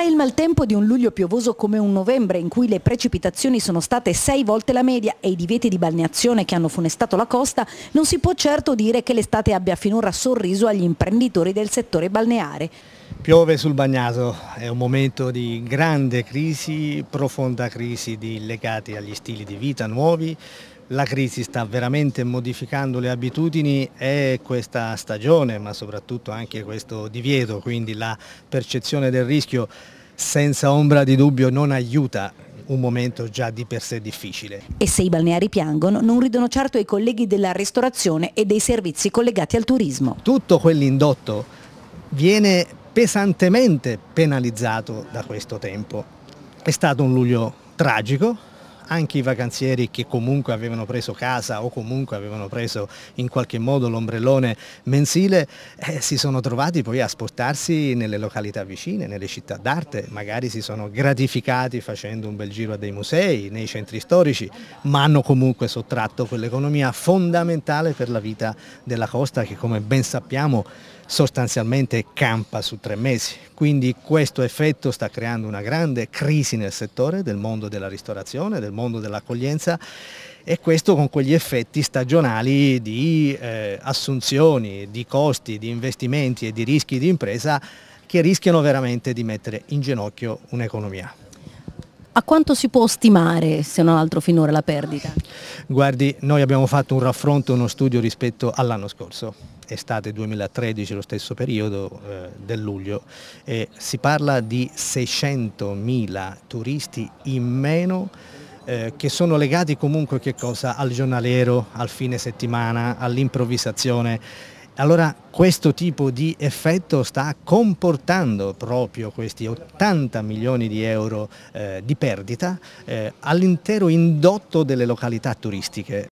Tra il maltempo di un luglio piovoso come un novembre in cui le precipitazioni sono state sei volte la media e i divieti di balneazione che hanno funestato la costa, non si può certo dire che l'estate abbia finora sorriso agli imprenditori del settore balneare. Piove sul Bagnato, è un momento di grande crisi, profonda crisi di, legati agli stili di vita nuovi, la crisi sta veramente modificando le abitudini e questa stagione, ma soprattutto anche questo divieto, quindi la percezione del rischio senza ombra di dubbio non aiuta un momento già di per sé difficile. E se i balneari piangono, non ridono certo i colleghi della ristorazione e dei servizi collegati al turismo. Tutto quell'indotto viene pesantemente penalizzato da questo tempo. È stato un luglio tragico, anche i vacanzieri che comunque avevano preso casa o comunque avevano preso in qualche modo l'ombrellone mensile eh, si sono trovati poi a spostarsi nelle località vicine, nelle città d'arte, magari si sono gratificati facendo un bel giro a dei musei, nei centri storici, ma hanno comunque sottratto quell'economia fondamentale per la vita della costa che come ben sappiamo sostanzialmente campa su tre mesi. Quindi questo effetto sta creando una grande crisi nel settore del mondo della ristorazione, del mondo dell'accoglienza e questo con quegli effetti stagionali di eh, assunzioni, di costi, di investimenti e di rischi di impresa che rischiano veramente di mettere in ginocchio un'economia a quanto si può stimare, se non altro finora, la perdita? Guardi, noi abbiamo fatto un raffronto, uno studio rispetto all'anno scorso estate 2013, lo stesso periodo eh, del luglio, e si parla di 600.000 turisti in meno eh, che sono legati comunque che cosa? al giornaliero, al fine settimana, all'improvvisazione allora questo tipo di effetto sta comportando proprio questi 80 milioni di euro eh, di perdita eh, all'intero indotto delle località turistiche.